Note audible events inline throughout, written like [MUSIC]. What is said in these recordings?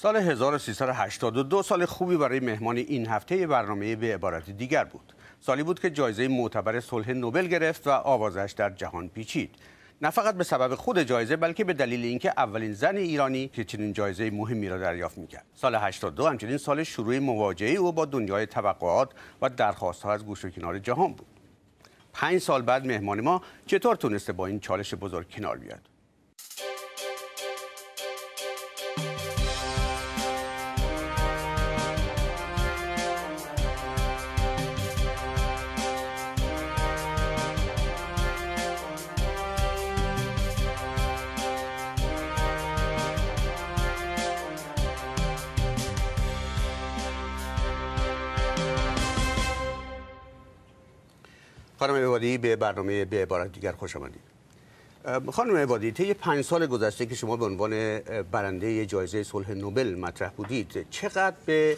سال 1382 سال خوبی برای مهمان این هفته برنامه به عبارت دیگر بود. سالی بود که جایزه معتبر صلح نوبل گرفت و آوازش در جهان پیچید. نه فقط به سبب خود جایزه بلکه به دلیل اینکه اولین زن ایرانی که چنین جایزه مهمی را دریافت میکرد سال 82 همچنین سال شروع مواجهه او با دنیای توقعات و درخواست ها از گوش و کنار جهان بود پنج سال بعد مهمان ما چطور تونسته با این چالش بزرگ کنار بیاد خانم عبادی به برنامه به عبارت دیگر خوش آمدید خانم عبادی طی پنج سال گذشته که شما به عنوان برنده جایزه صلح نوبل مطرح بودید چقدر به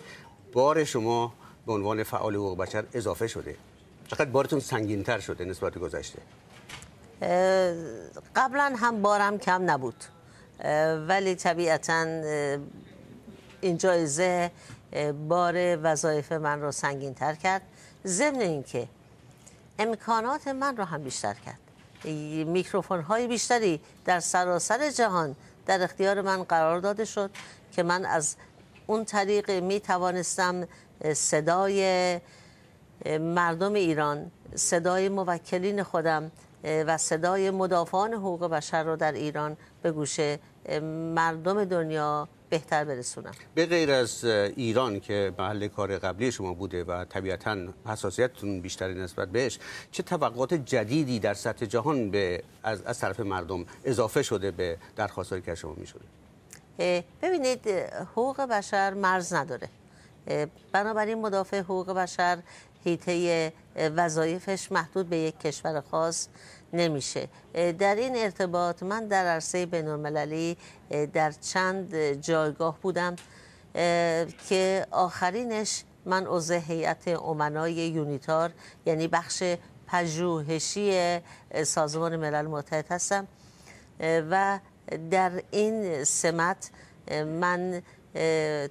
بار شما به عنوان فعال حقوق بشر اضافه شده چقدر بارتون تر شده نسبت گذشته قبلا هم بارم کم نبود ولی طبیعتا این جایزه بار وظایف من رو سنگین تر کرد ضمن اینکه امکانات من رو هم بیشتر کرد میکروفون های بیشتری در سراسر جهان در اختیار من قرار داده شد که من از اون طریق می توانستم صدای مردم ایران صدای موکلین خودم و صدای مدافعان حقوق بشر رو در ایران به گوش مردم دنیا بهتر برسونم به غیر از ایران که محل کار قبلی شما بوده و طبیعتا حساسیتتون بیشتری نسبت بهش چه توقعات جدیدی در سطح جهان به از, از طرف مردم اضافه شده به درخواست که شما میشده ببینید حقوق بشر مرز نداره بنابراین مدافع حقوق بشر هیته وظایفش محدود به یک کشور خاص نمیشه در این ارتباط من در عرصه بین در چند جایگاه بودم که آخرینش من عضو هیئت امنای یونیتار یعنی بخش پژوهشی سازمان ملل متحد هستم و در این سمت من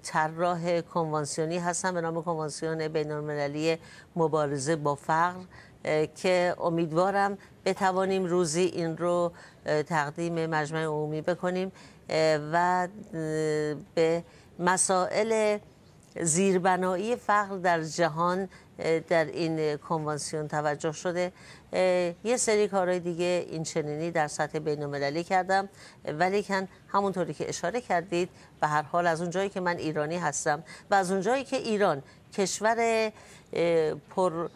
طراح کنوانسیونی هستم به نام کنوانسیون بین‌المللی مبارزه با فقر که امیدوارم بتوانیم روزی این رو تقدیم مجمع عمومی بکنیم و به مسائل زیربنایی فقر در جهان در این کنوانسیون توجه شده یه سری کارهای دیگه این چنینی در سطح بین المللی کردم ولیکن همونطوری که اشاره کردید به هر حال از اون جایی که من ایرانی هستم و از اون جایی که ایران کشور پر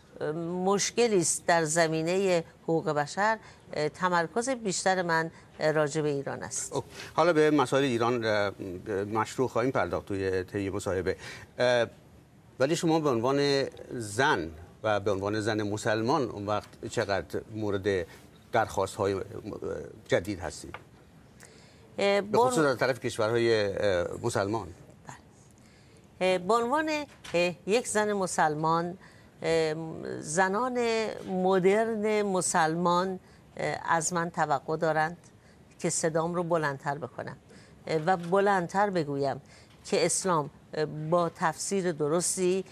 مشکلی است در زمینه حقوق بشر تمرکز بیشتر من راجع به ایران است خب، حالا به مسائل ایران مشروع خواهیم پرداخت توی طی مصاحبه ولی شما به عنوان زن و به عنوان زن مسلمان اون وقت چقدر مورد درخواست های جدید هستید به خصوص از طرف کشورهای مسلمان بله. به عنوان یک زن مسلمان زنان مدرن مسلمان از من توقع دارند که صدام رو بلندتر بکنم و بلندتر بگویم که اسلام با تفسیر درستی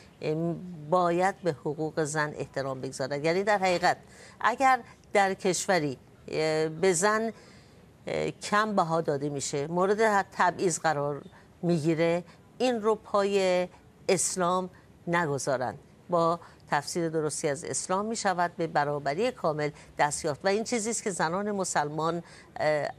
باید به حقوق زن احترام بگذارد یعنی در حقیقت اگر در کشوری به زن کم بها داده میشه مورد تبعیض قرار میگیره این رو پای اسلام نگذارند با تفسیر درستی از اسلام می شود به برابری کامل دستیافت و این چیزی است که زنان مسلمان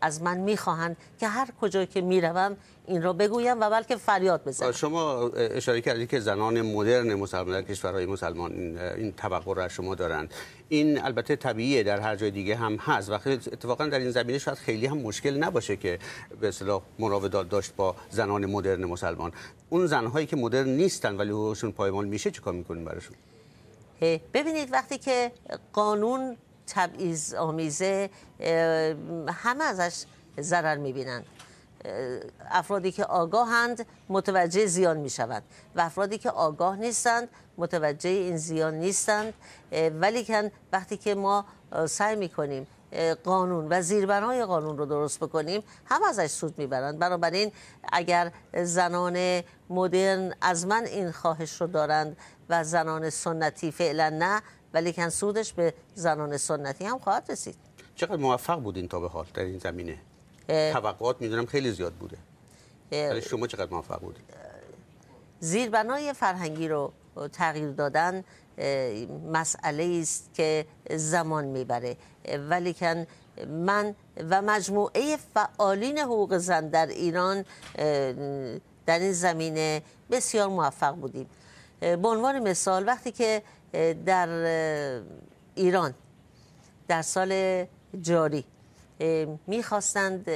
از من می خواهند که هر کجا که میروم این را بگویم و بلکه فریاد بزنم شما اشاره کردید که زنان مدرن مسلمان در کشورهای مسلمان این توقع را شما دارند این البته طبیعیه در هر جای دیگه هم هست و اتفاقا در این زمینه شاید خیلی هم مشکل نباشه که به اصطلاح مراودات داشت با زنان مدرن مسلمان اون زنهایی که مدرن نیستن ولی حقوقشون پایمال میشه چیکار میکنین براشون ببینید وقتی که قانون تبعیض آمیزه همه ازش ضرر میبینند افرادی که آگاهند متوجه زیان میشوند و افرادی که آگاه نیستند متوجه این زیان نیستند ولی ولیکن وقتی که ما سعی میکنیم قانون و زیربنای قانون رو درست بکنیم همه ازش سود میبرند بنابراین اگر زنان مدرن از من این خواهش رو دارند و زنان سنتی فعلا نه ولی سودش به زنان سنتی هم خواهد رسید چقدر موفق بودین تا به حال در این زمینه توقعات میدونم خیلی زیاد بوده ولی شما چقدر موفق بودید زیربنای فرهنگی رو تغییر دادن مسئله است که زمان میبره ولیکن من و مجموعه فعالین حقوق زن در ایران در این زمینه بسیار موفق بودیم به عنوان مثال وقتی که در ایران در سال جاری میخواستند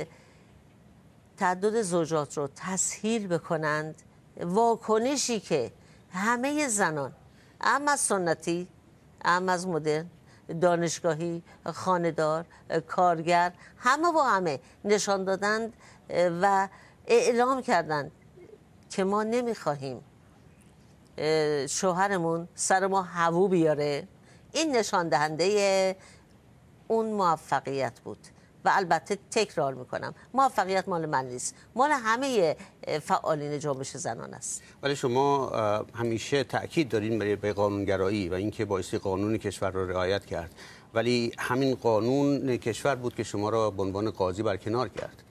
تعدد زوجات رو تسهیل بکنند واکنشی که همه زنان اما سنتی اما از مدرن دانشگاهی خاندار کارگر همه با همه نشان دادند و اعلام کردند که ما نمیخواهیم شوهرمون سر ما هوو بیاره این نشان دهنده اون موفقیت بود و البته تکرار میکنم موفقیت مال من نیست مال همه فعالین جنبش زنان است ولی شما همیشه تاکید دارین برای به قانونگرایی و اینکه بایستی قانون کشور را رعایت کرد ولی همین قانون کشور بود که شما را به عنوان قاضی برکنار کرد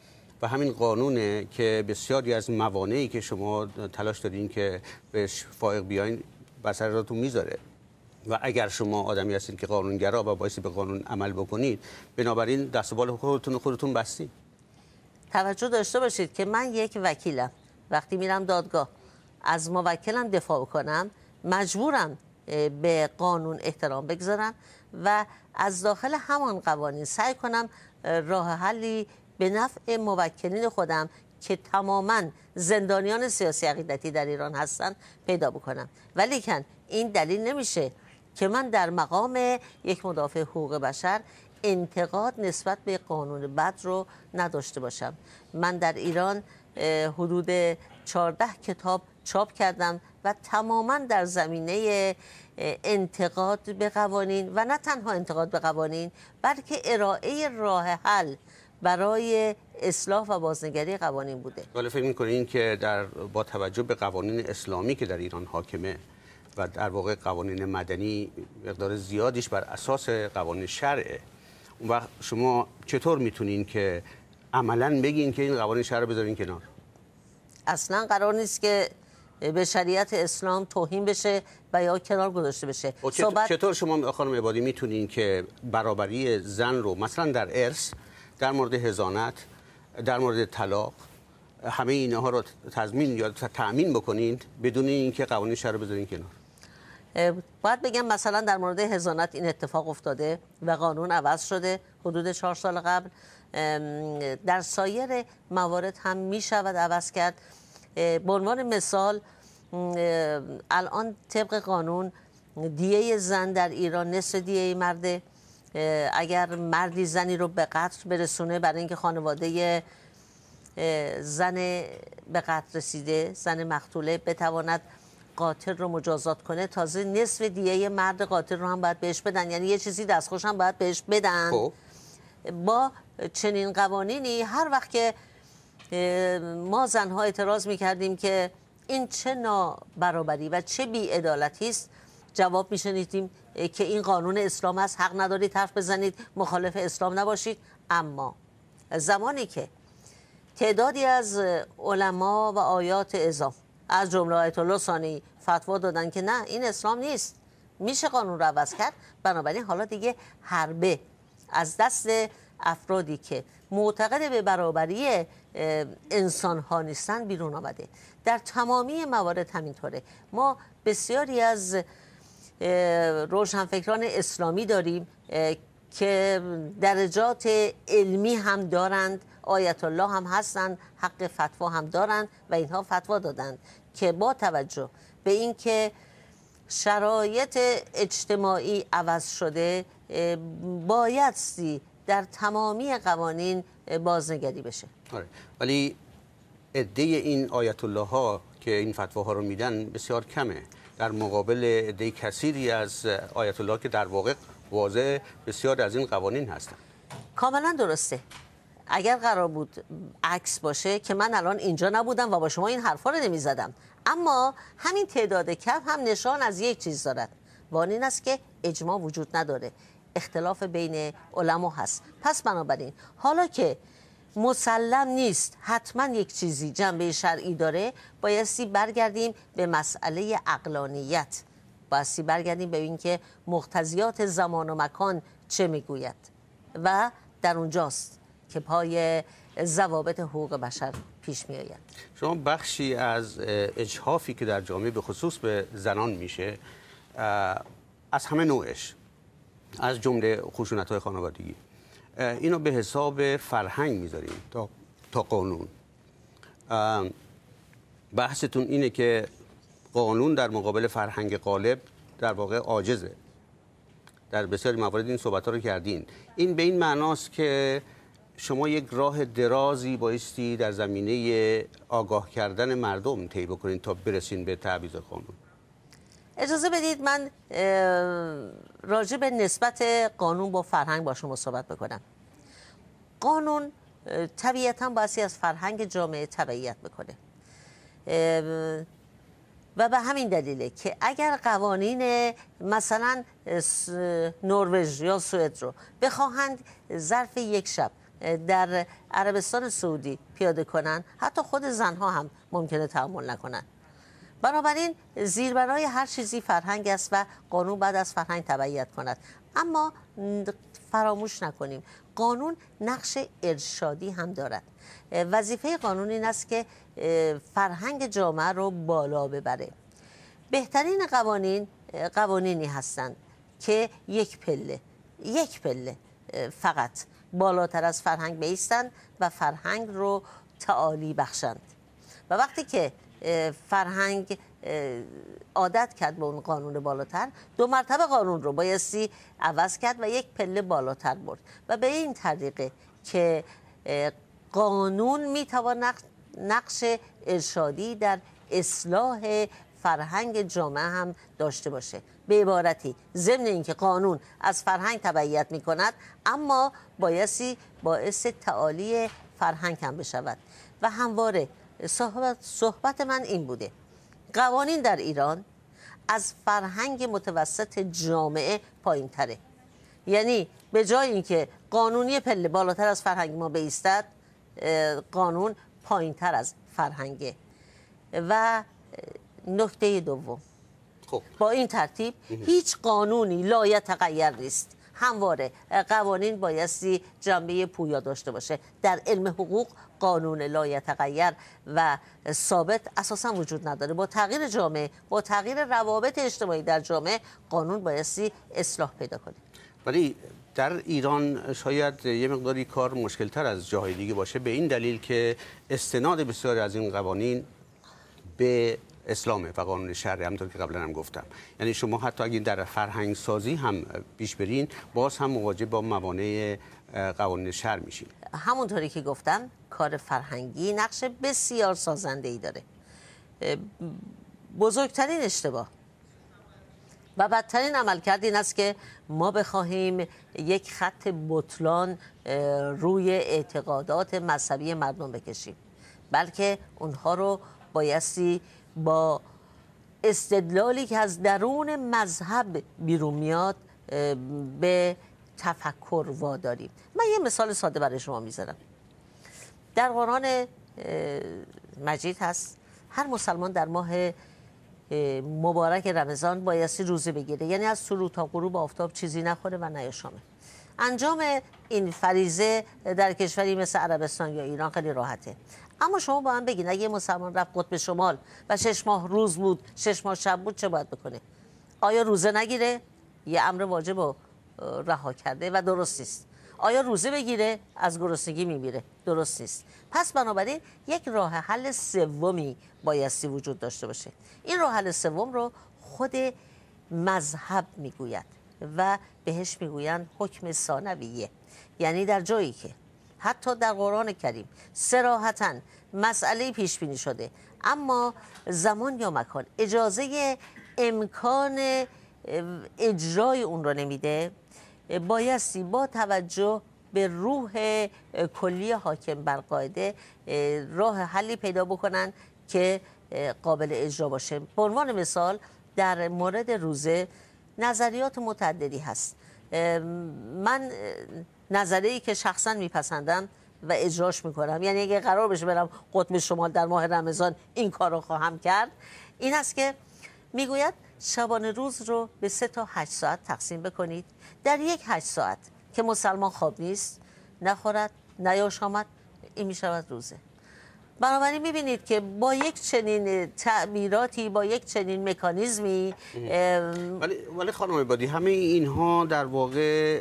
و همین قانونه که بسیاری از موانعی که شما تلاش دارین که بهش فائق بیاین بسراتون میذاره و اگر شما آدمی هستین که قانونگرا و باعثی به قانون عمل بکنید بنابراین دست و بال خودتون خودتون بستید توجه داشته باشید که من یک وکیلم وقتی میرم دادگاه از موکلم دفاع کنم مجبورم به قانون احترام بگذارم و از داخل همان قوانین سعی کنم راه حلی به نفع موکلین خودم که تماما زندانیان سیاسی عقیدتی در ایران هستند پیدا بکنم ولیکن این دلیل نمیشه که من در مقام یک مدافع حقوق بشر انتقاد نسبت به قانون بد رو نداشته باشم من در ایران حدود 14 کتاب چاپ کردم و تماما در زمینه انتقاد به قوانین و نه تنها انتقاد به قوانین بلکه ارائه راه حل برای اصلاح و بازنگری قوانین بوده حالا فکر میکنین که در با توجه به قوانین اسلامی که در ایران حاکمه و در واقع قوانین مدنی مقدار زیادیش بر اساس قوانین شرعه اون وقت شما چطور میتونین که عملا بگین که این قوانین شرع بذارین کنار اصلا قرار نیست که به شریعت اسلام توهین بشه و یا کنار گذاشته بشه خب چطور, چطور شما خانم عبادی میتونین که برابری زن رو مثلا در ارث در مورد هزانت در مورد طلاق همه اینها رو تضمین یا تأمین بکنید بدون اینکه قوانین شهر رو بذارین کنار باید بگم مثلا در مورد هزانت این اتفاق افتاده و قانون عوض شده حدود چهار سال قبل در سایر موارد هم می شود عوض کرد به عنوان مثال الان طبق قانون دیه زن در ایران نصف دیه مرده اگر مردی زنی رو به قتل برسونه برای اینکه خانواده زن به قتل رسیده زن مقتوله بتواند قاتل رو مجازات کنه تازه نصف دیه مرد قاتل رو هم باید بهش بدن یعنی یه چیزی دستخوش هم باید بهش بدن خب. با چنین قوانینی هر وقت که ما زنها اعتراض میکردیم که این چه نابرابری و چه بیعدالتی است جواب میشنیدیم که این قانون اسلام هست حق نداری حرف بزنید مخالف اسلام نباشید اما زمانی که تعدادی از علما و آیات اضاف از جمله آیت الله ثانی فتوا دادن که نه این اسلام نیست میشه قانون رو عوض کرد بنابراین حالا دیگه حربه از دست افرادی که معتقد به برابری انسان ها نیستن بیرون آمده در تمامی موارد همینطوره ما بسیاری از روشنفکران اسلامی داریم که درجات علمی هم دارند آیت الله هم هستند حق فتوا هم دارند و اینها فتوا دادند که با توجه به اینکه شرایط اجتماعی عوض شده بایستی در تمامی قوانین بازنگری بشه آره. ولی عده این آیت الله ها که این ها رو میدن بسیار کمه در مقابل عده کثیری از آیت الله که در واقع واضح بسیار از این قوانین هستند کاملا درسته اگر قرار بود عکس باشه که من الان اینجا نبودم و با شما این حرفا رو زدم اما همین تعداد کف هم نشان از یک چیز دارد و این است که اجماع وجود نداره اختلاف بین علما هست پس بنابراین حالا که مسلم نیست حتما یک چیزی جنبه شرعی داره بایستی برگردیم به مسئله اقلانیت بایستی برگردیم به اینکه مختزیات زمان و مکان چه میگوید و در اونجاست که پای ضوابط حقوق بشر پیش می آید. شما بخشی از اجهافی که در جامعه به خصوص به زنان میشه از همه نوعش از جمله خشونت های خانوادگی اینو به حساب فرهنگ میذاریم تا, تا قانون بحثتون اینه که قانون در مقابل فرهنگ قالب در واقع عاجزه در بسیاری موارد این صحبت رو کردین این به این معناست که شما یک راه درازی بایستی در زمینه آگاه کردن مردم طی بکنین تا برسین به تعویض قانون اجازه بدید من راجع به نسبت قانون با فرهنگ با شما صحبت بکنم قانون طبیعتا باعثی از فرهنگ جامعه تبعیت بکنه و به همین دلیله که اگر قوانین مثلا نروژ یا سوئد رو بخواهند ظرف یک شب در عربستان سعودی پیاده کنن حتی خود زنها هم ممکنه تحمل نکنند. بنابراین زیربنای هر چیزی فرهنگ است و قانون بعد از فرهنگ تبعیت کند اما فراموش نکنیم قانون نقش ارشادی هم دارد وظیفه قانون این است که فرهنگ جامعه رو بالا ببره بهترین قوانین قوانینی هستند که یک پله یک پله فقط بالاتر از فرهنگ بیستند و فرهنگ رو تعالی بخشند و وقتی که فرهنگ عادت کرد به اون قانون بالاتر دو مرتبه قانون رو بایستی عوض کرد و یک پله بالاتر برد و به این طریقه که قانون میتوان نقش ارشادی در اصلاح فرهنگ جامعه هم داشته باشه به عبارتی ضمن اینکه قانون از فرهنگ تبعیت می کند اما بایستی باعث تعالی فرهنگ هم بشود و همواره صحبت, صحبت من این بوده قوانین در ایران از فرهنگ متوسط جامعه پایین تره یعنی به جای اینکه قانونی پله بالاتر از فرهنگ ما بیستد قانون پایین تر از فرهنگه و نکته دوم خب. با این ترتیب هیچ قانونی لایت تغییر نیست همواره قوانین بایستی جنبه پویا داشته باشه در علم حقوق قانون تغییر و ثابت اساسا وجود نداره با تغییر جامعه با تغییر روابط اجتماعی در جامعه قانون بایستی اصلاح پیدا کنه ولی در ایران شاید یه مقداری کار تر از جاهای دیگه باشه به این دلیل که استناد بسیاری از این قوانین به اسلامه و قانون شرعی همطور که قبلا هم گفتم یعنی شما حتی اگه در فرهنگ سازی هم پیش برین باز هم مواجه با موانع قانون شهر میشین همونطوری که گفتم کار فرهنگی نقش بسیار سازنده ای داره بزرگترین اشتباه و بدترین عمل کرد این است که ما بخواهیم یک خط بطلان روی اعتقادات مذهبی مردم بکشیم بلکه اونها رو بایستی با استدلالی که از درون مذهب بیرون میاد به تفکر واداریم من یه مثال ساده برای شما میذارم در قرآن مجید هست هر مسلمان در ماه مبارک رمضان بایستی روزه بگیره یعنی از سرو تا غروب آفتاب چیزی نخوره و نیاشامه انجام این فریزه در کشوری مثل عربستان یا ایران خیلی راحته اما شما با هم بگین اگه مسلمان رفت قطب شمال و شش ماه روز بود شش ماه شب بود چه باید بکنه آیا روزه نگیره یه امر واجب رها کرده و درست است. آیا روزه بگیره از گرسنگی میمیره درست نیست پس بنابراین یک راه حل سومی بایستی وجود داشته باشه این راه حل سوم رو خود مذهب میگوید و بهش میگویند حکم ثانویه یعنی در جایی که حتی در قرآن کریم سراحتا مسئله پیش بینی شده اما زمان یا مکان اجازه امکان اجرای اون رو نمیده بایستی با توجه به روح کلی حاکم بر قاعده راه حلی پیدا بکنن که قابل اجرا باشه به عنوان مثال در مورد روزه نظریات متعددی هست من نظری که شخصا میپسندم و اجراش میکنم یعنی اگه قرار بشه برم قطب شمال در ماه رمضان این کار رو خواهم کرد این است که میگوید شبانه روز رو به سه تا هشت ساعت تقسیم بکنید در یک هشت ساعت که مسلمان خواب نیست نخورد نیاش آمد این میشود روزه بنابراین میبینید که با یک چنین تعمیراتی با یک چنین مکانیزمی ولی, ولی خانم عبادی همه اینها در واقع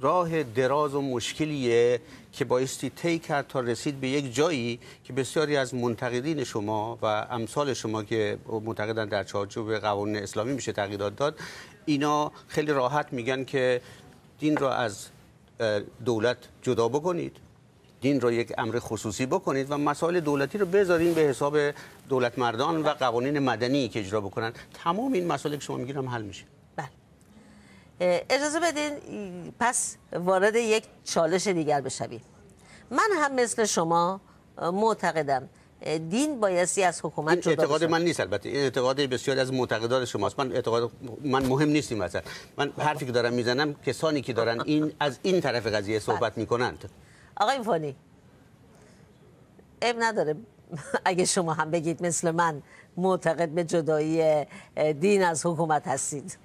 راه دراز و مشکلیه که بایستی طی کرد تا رسید به یک جایی که بسیاری از منتقدین شما و امثال شما که معتقدن در چارچوب قوانین اسلامی میشه تغییرات داد اینا خیلی راحت میگن که دین را از دولت جدا بکنید دین را یک امر خصوصی بکنید و مسائل دولتی رو بذارین به حساب دولت مردان و قوانین مدنی که اجرا بکنن تمام این مسائل که شما میگیرم حل میشه اجازه بدین پس وارد یک چالش دیگر بشویم من هم مثل شما معتقدم دین بایستی از حکومت این اعتقاد من نیست البته این اعتقاد بسیاری از معتقدان شماست من اعتقاد من مهم نیستیم مثلا من خب. حرفی که دارم میزنم کسانی که دارن این از این طرف قضیه بله. صحبت میکنند آقای فانی اب نداره [LAUGHS] اگه شما هم بگید مثل من معتقد به جدایی دین از حکومت هستید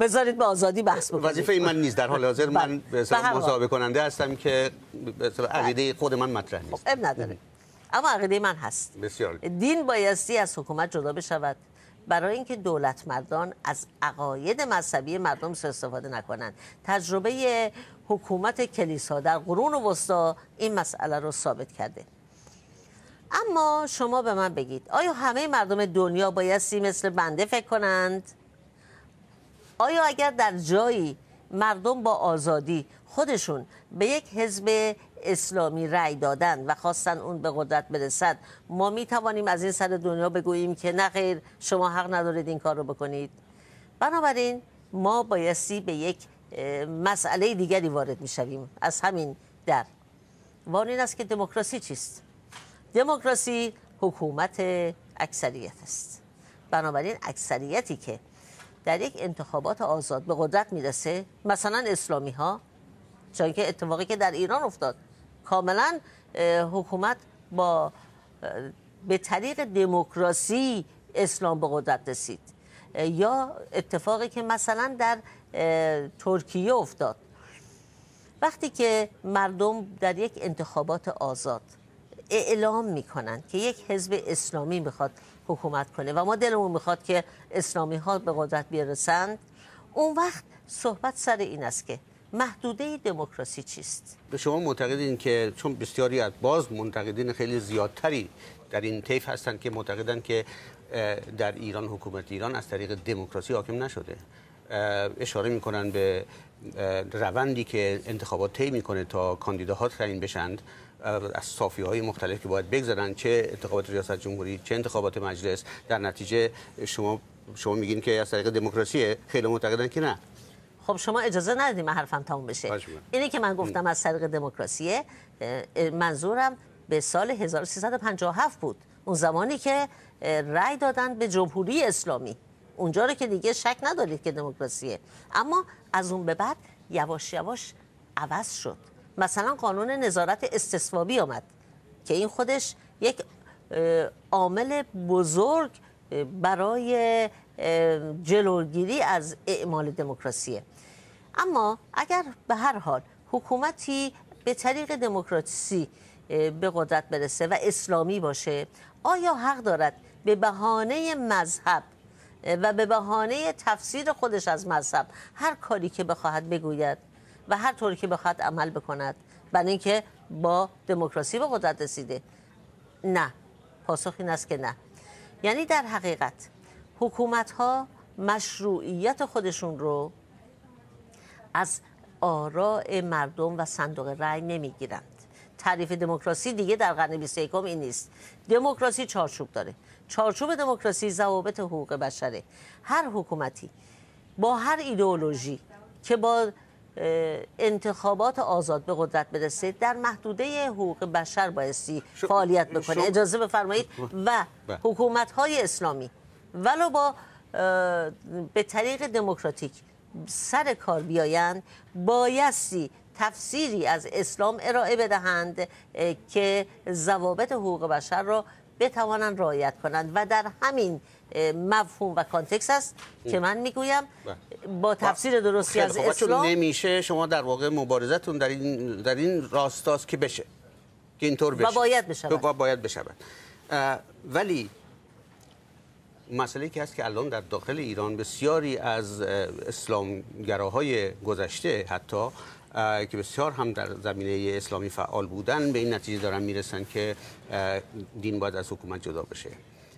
بذارید به آزادی بحث بکنید وظیفه من نیست در حال حاضر من بله. به مصاحبه کننده هستم که به بله. عقیده خود من مطرح نیست خب نداره اما عقیده من هست بسیار دین بایستی از حکومت جدا بشود برای اینکه دولت مردان از عقاید مذهبی مردم سو استفاده نکنند تجربه حکومت کلیسا در قرون وسطا این مسئله رو ثابت کرده اما شما به من بگید آیا همه مردم دنیا بایستی مثل بنده فکر کنند آیا اگر در جایی مردم با آزادی خودشون به یک حزب اسلامی رأی دادن و خواستن اون به قدرت برسد ما می توانیم از این سر دنیا بگوییم که نه خیر شما حق ندارید این کار رو بکنید بنابراین ما بایستی به یک مسئله دیگری وارد می شویم از همین در و این است که دموکراسی چیست دموکراسی حکومت اکثریت است بنابراین اکثریتی که در یک انتخابات آزاد به قدرت میرسه مثلا اسلامی ها چون که اتفاقی که در ایران افتاد کاملا حکومت با به طریق دموکراسی اسلام به قدرت رسید یا اتفاقی که مثلا در ترکیه افتاد وقتی که مردم در یک انتخابات آزاد اعلام میکنن که یک حزب اسلامی میخواد حکومت کنه و ما دلمون میخواد که اسلامی ها به قدرت بیرسند اون وقت صحبت سر این است که محدوده دموکراسی چیست به شما معتقدین که چون بسیاری از باز منتقدین خیلی زیادتری در این طیف هستند که معتقدن که در ایران حکومت ایران از طریق دموکراسی حاکم نشده اشاره میکنن به روندی که انتخابات طی میکنه تا کاندیداها تعیین بشند از صافی های مختلف که باید بگذارن چه انتخابات ریاست جمهوری چه انتخابات مجلس در نتیجه شما شما میگین که از طریق دموکراسی خیلی معتقدن که نه خب شما اجازه ندید من حرفم تموم بشه اینه که من گفتم از طریق دموکراسی منظورم به سال 1357 بود اون زمانی که رأی دادن به جمهوری اسلامی اونجا رو که دیگه شک ندارید که دموکراسیه اما از اون به بعد یواش یواش عوض شد مثلا قانون نظارت استثوابی آمد که این خودش یک عامل بزرگ برای جلوگیری از اعمال دموکراسی. اما اگر به هر حال حکومتی به طریق دموکراسی به قدرت برسه و اسلامی باشه آیا حق دارد به بهانه مذهب و به بهانه تفسیر خودش از مذهب هر کاری که بخواهد بگوید و هر طوری که بخواد عمل بکند برای اینکه با دموکراسی به قدرت رسیده نه پاسخ این است که نه یعنی در حقیقت حکومت ها مشروعیت خودشون رو از آراء مردم و صندوق رأی نمیگیرند تعریف دموکراسی دیگه در قرن 21 این نیست دموکراسی چارچوب داره چارچوب دموکراسی ضوابط حقوق بشره هر حکومتی با هر ایدئولوژی که با انتخابات آزاد به قدرت برسه در محدوده حقوق بشر بایستی فعالیت بکنه اجازه بفرمایید و بله. حکومت های اسلامی ولو با به طریق دموکراتیک سر کار بیایند بایستی تفسیری از اسلام ارائه بدهند که ضوابط حقوق بشر را بتوانند رعایت کنند و در همین مفهوم و کانتکس است که من میگویم بله. با خب، تفسیر درستی خب، از خب، اسلام چون نمیشه شما در واقع مبارزتون در این در این راستاست که بشه که اینطور بشه و باید بشه و ولی مسئله که هست که الان در داخل ایران بسیاری از اسلامگراهای گذشته حتی که بسیار هم در زمینه اسلامی فعال بودن به این نتیجه دارن میرسن که دین باید از حکومت جدا بشه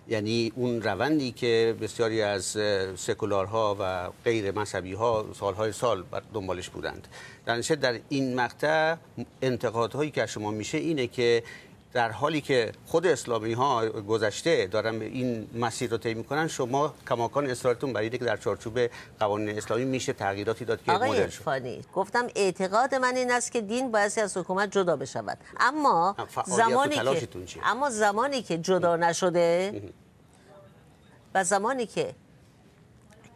یعنی اون روندی که بسیاری از سکولارها و غیر مذهبی ها سالهای سال دنبالش بودند در در این مقطع انتقادهایی که شما میشه اینه که در حالی که خود اسلامی ها گذشته دارن این مسیر رو طی میکنن شما کماکان اصرارتون بر که در چارچوب قوانین اسلامی میشه تغییراتی داد که آقای ارفانی گفتم اعتقاد من این است که دین باید از حکومت جدا بشود اما زمانی که اما زمانی که جدا نشده و زمانی که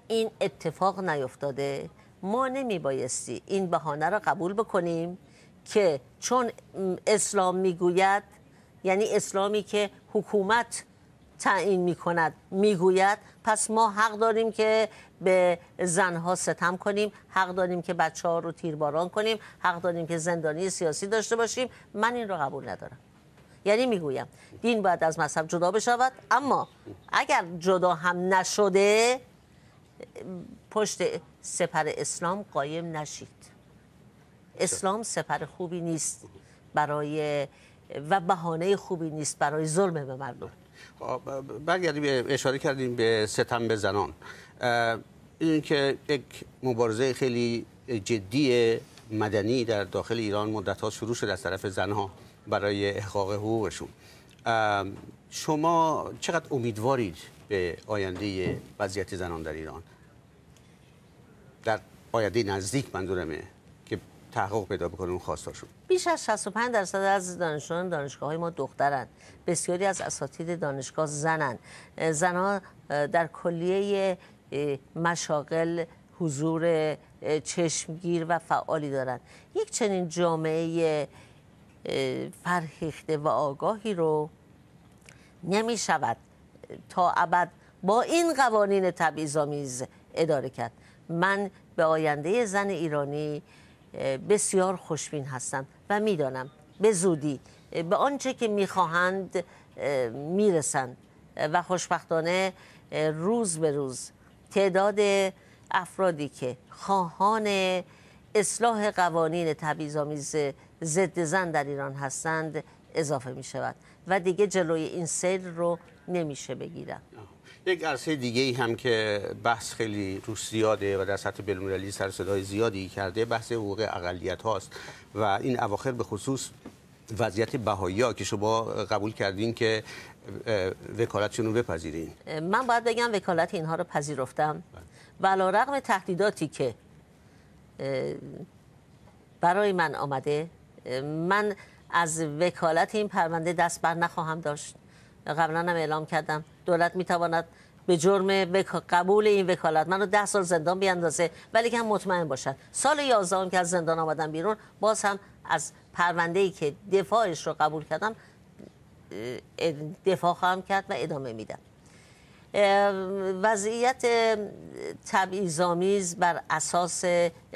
این اتفاق نیفتاده ما نمی بایستی این بهانه را قبول بکنیم که چون اسلام میگوید یعنی اسلامی که حکومت تعیین می کند میگوید پس ما حق داریم که به زنها ستم کنیم حق داریم که بچه ها رو تیرباران کنیم حق داریم که زندانی سیاسی داشته باشیم من این رو قبول ندارم یعنی میگویم دین باید از مذهب جدا بشود اما اگر جدا هم نشده پشت سپر اسلام قایم نشید اسلام سپر خوبی نیست برای و بهانه خوبی نیست برای ظلم به مردم خب، برگردیم اشاره کردیم به ستم به زنان این که یک مبارزه خیلی جدی مدنی در داخل ایران مدت ها شروع شده از طرف زنها برای احقاق حقوقشون شما چقدر امیدوارید به آینده وضعیت زنان در ایران در آینده نزدیک منظورمه تحقق پیدا بکنه اون خواستاشون بیش از 65 درصد از دانشجویان دانشگاه های ما دخترند بسیاری از اساتید دانشگاه زنند زنان در کلیه مشاغل حضور چشمگیر و فعالی دارند یک چنین جامعه فرهیخته و آگاهی رو نمی شود تا ابد با این قوانین تبعیض‌آمیز اداره کرد من به آینده زن ایرانی بسیار خوشبین هستم و میدانم به زودی به آنچه که میخواهند میرسند و خوشبختانه روز به روز تعداد افرادی که خواهان اصلاح قوانین تبعیض‌آمیز ضد زن در ایران هستند اضافه میشود و دیگه جلوی این سیل رو نمیشه بگیرم یک عرصه دیگه ای هم که بحث خیلی روسیاده زیاده و در سطح بین‌المللی سر صدای زیادی کرده بحث حقوق اقلیت هاست و این اواخر به خصوص وضعیت بهایی ها که شما قبول کردین که وکالتشون رو بپذیرین من باید بگم وکالت اینها رو پذیرفتم و بله. رقم تهدیداتی که برای من آمده من از وکالت این پرونده دست بر نخواهم داشت قبلا هم اعلام کردم دولت میتواند به جرم قبول این وکالت منو ده سال زندان بیاندازه ولی که هم مطمئن باشد سال 11 هم که از زندان آمدم بیرون باز هم از پرونده ای که دفاعش رو قبول کردم دفاع خواهم کرد و ادامه میدم وضعیت تبعیزامیز بر اساس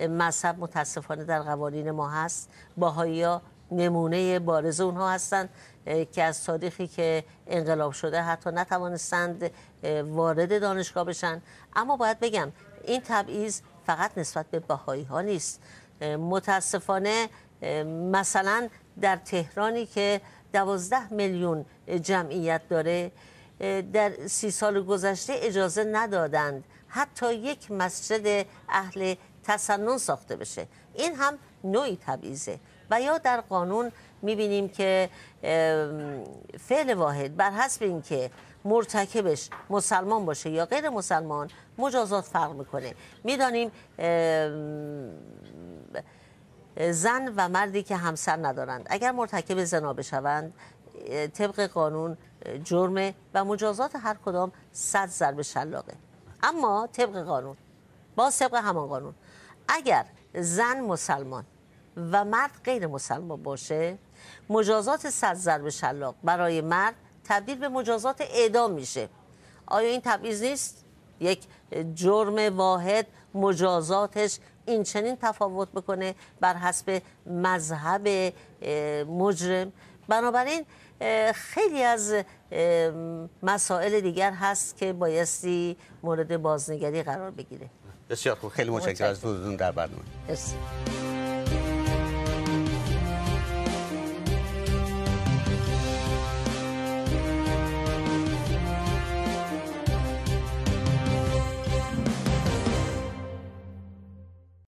مذهب متاسفانه در قوانین ما هست باهایی ها نمونه بارز اونها هستند که از تاریخی که انقلاب شده حتی نتوانستند وارد دانشگاه بشن اما باید بگم این تبعیض فقط نسبت به بهایی ها نیست متاسفانه مثلا در تهرانی که دوازده میلیون جمعیت داره در سی سال گذشته اجازه ندادند حتی یک مسجد اهل تسنن ساخته بشه این هم نوعی تبعیزه و یا در قانون میبینیم که فعل واحد بر حسب اینکه مرتکبش مسلمان باشه یا غیر مسلمان مجازات فرق میکنه میدانیم زن و مردی که همسر ندارند اگر مرتکب زنا بشوند طبق قانون جرمه و مجازات هر کدام صد ضرب شلاقه اما طبق قانون با طبق همان قانون اگر زن مسلمان و مرد غیر مسلمان باشه مجازات صد ضرب شلاق برای مرد تبدیل به مجازات اعدام میشه آیا این تبعیض نیست یک جرم واحد مجازاتش این چنین تفاوت بکنه بر حسب مذهب مجرم بنابراین خیلی از مسائل دیگر هست که بایستی مورد بازنگری قرار بگیره بسیار خوب خیلی متشکرم از حضورتون در برنامه